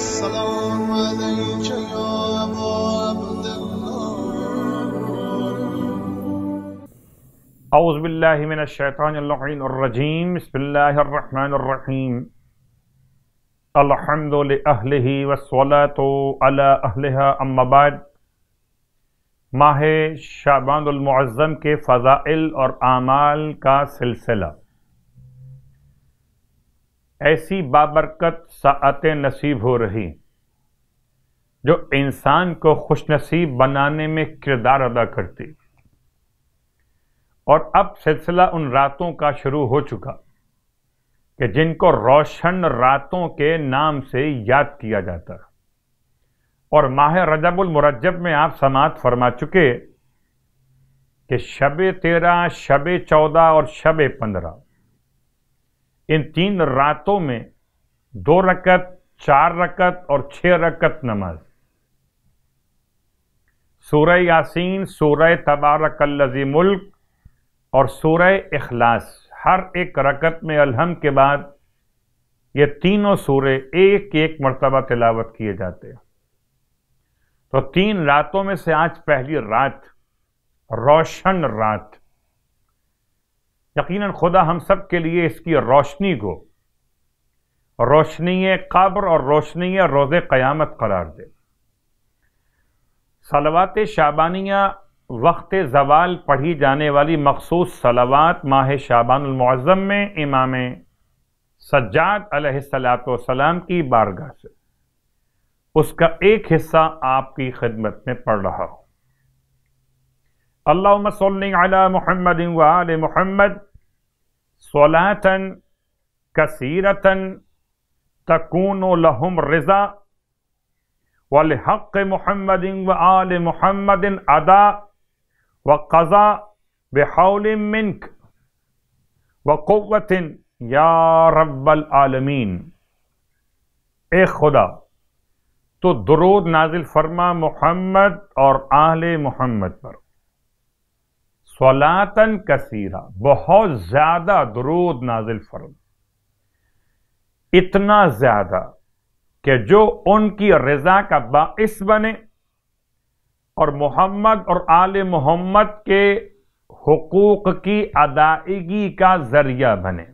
अम्माबाद माह शाबानज़म के फ़ाइल और आमाल का सिलसिला ऐसी बाबरकत सातें नसीब हो रही जो इंसान को खुश नसीब बनाने में किरदार अदा करती और अब सिलसिला उन रातों का शुरू हो चुका कि जिनको रोशन रातों के नाम से याद किया जाता और माह रजबुल मुरजब में आप समात फरमा चुके कि शब तेरह शब चौदह और शब पंद्रह इन तीन रातों में दो रकत चार रकत और छह रकत नमाज सूरह यासीन सूरह तबारकल्लजी मुल्क और सूरह इखलास हर एक रकत में अलहम के बाद ये तीनों सूरे एक एक मरतबा तिलावत किए जाते हैं तो तीन रातों में से आज पहली रात रोशन रात यकीन खुदा हम सब के लिए इसकी रोशनी को रोशनी कब्र और रोशनी रोज़ क्यामत करार दे सलवात शाबानिया वक्त जवाल पढ़ी जाने वाली मखसूस सलवात माह शाबानमज़म में इमाम सज्जाद सलाम की बारगाह से उसका एक हिस्सा आपकी खिदमत में पढ़ रहा हूँ اللهم صل على محمد وآل محمد صلاة كثيرة تكون لهم رضا ولحق محمد وآل محمد أداء وقضاء بحول منك وقوة يا رب العالمين اے خدا تو درود نازل فرما محمد اور آل محمد پر सलातन कसीरा बहुत ज्यादा दरूद नाजिल फरम इतना ज्यादा कि जो उनकी रजा का बास बने और मोहम्मद और आल मोहम्मद के हकूक की अदायगी का जरिया बने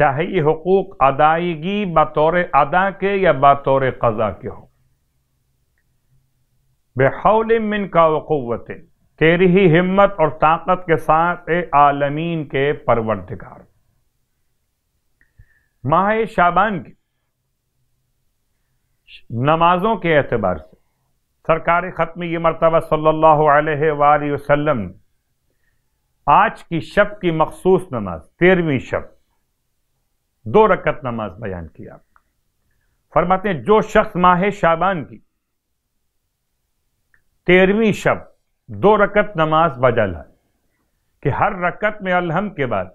चाहे ये हकूक अदायगी बतौर अदा के या बतौर कज़ा के हो बेहौल मिन का वकूवतें तेरी ही हिम्मत और ताकत के साथ ए आलमीन के परवरदिगार माह शाबान की नमाजों के एतबार से सरकारी ख़त्म ये मरतबा सल्लल्लाहु अलैहि वसल्लम आज की शब की मखसूस नमाज तेरहवीं शब दो रकत नमाज बयान की आप फरमाते हैं जो शख्स माह शाबान की तेरहवीं शब दो रकत नमाज बजल है कि हर रकत में अलहम के बाद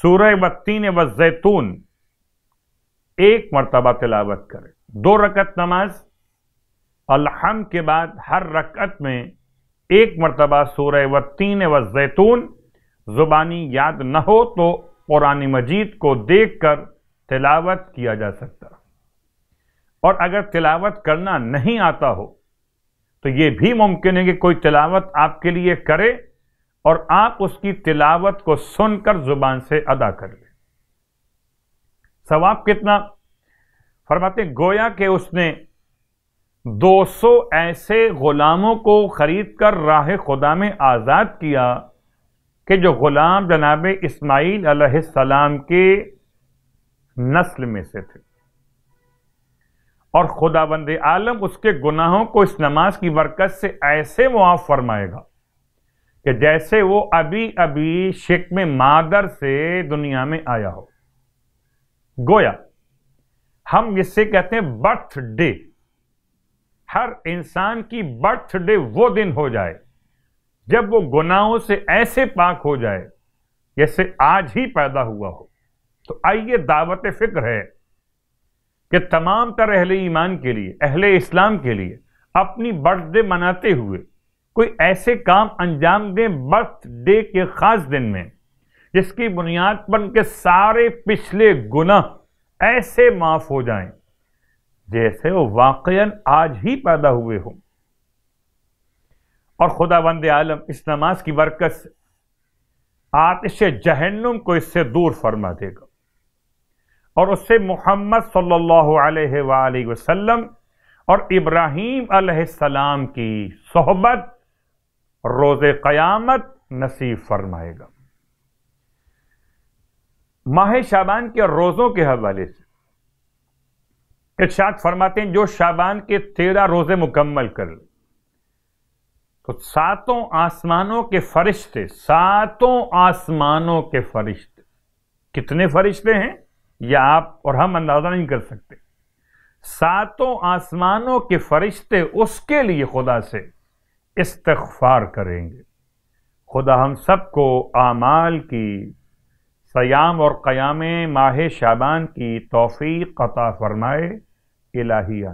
सूर्य व तीन व जैतून एक मरतबा तिलावत करें दो रकत नमाज अलहम के बाद हर रकत में एक मरतबा सूर्य व तीन व जैतून ज़ुबानी याद न हो तो कुरान मजीद को देख कर तिलावत किया जा सकता और अगर तिलावत करना नहीं आता हो तो ये भी मुमकिन है कि कोई तिलावत आपके लिए करे और आप उसकी तिलावत को सुनकर जुबान से अदा कर ले सवाब कितना फरमाते गोया के उसने 200 ऐसे गुलामों को खरीद कर राह खुदा में आज़ाद किया कि जो गुलाम जनाब इस्माईल सलाम के नस्ल में से थे और खुदाबंद आलम उसके गुनाहों को इस नमाज की बरकत से ऐसे मुआफ़ फरमाएगा कि जैसे वो अभी अभी शिक में मादर से दुनिया में आया हो गोया हम जिससे कहते हैं बर्थडे हर इंसान की बर्थडे वो दिन हो जाए जब वो गुनाहों से ऐसे पाक हो जाए जैसे आज ही पैदा हुआ हो तो आइए दावत फिक्र है कि तमाम तर अहले ईमान के लिए अहले इस्लाम के लिए अपनी बर्थडे मनाते हुए कोई ऐसे काम अंजाम दें बर्थडे के ख़ास दिन में जिसकी बुनियाद पर उनके सारे पिछले गुनाह ऐसे माफ़ हो जाएं जैसे वो वाकया आज ही पैदा हुए हों और खुदा बंद आलम इस नमाज की बरकत से आतिश जहन्नुम को इससे दूर फरमा देगा और उससे मोहम्मद सल्लल्लाहु अलैहि वसल्लम और इब्राहिम अलैहिस्सलाम की सोहबत रोज़ क़यामत नसीब फरमाएगा माह शाबान के रोज़ों के हवाले से इर्शाद फरमाते हैं जो शाबान के तेरह रोज़े मुकम्मल कर ले तो सातों आसमानों के फरिश्ते सातों आसमानों के फरिश्ते कितने फरिश्ते हैं या आप और हम अंदाजा नहीं कर सकते सातों आसमानों के फरिश्ते उसके लिए खुदा से इस्तफार करेंगे खुदा हम सबको आमाल की सयाम और क़याम माह शाबान की तोफ़ी कता फरमाए इलाही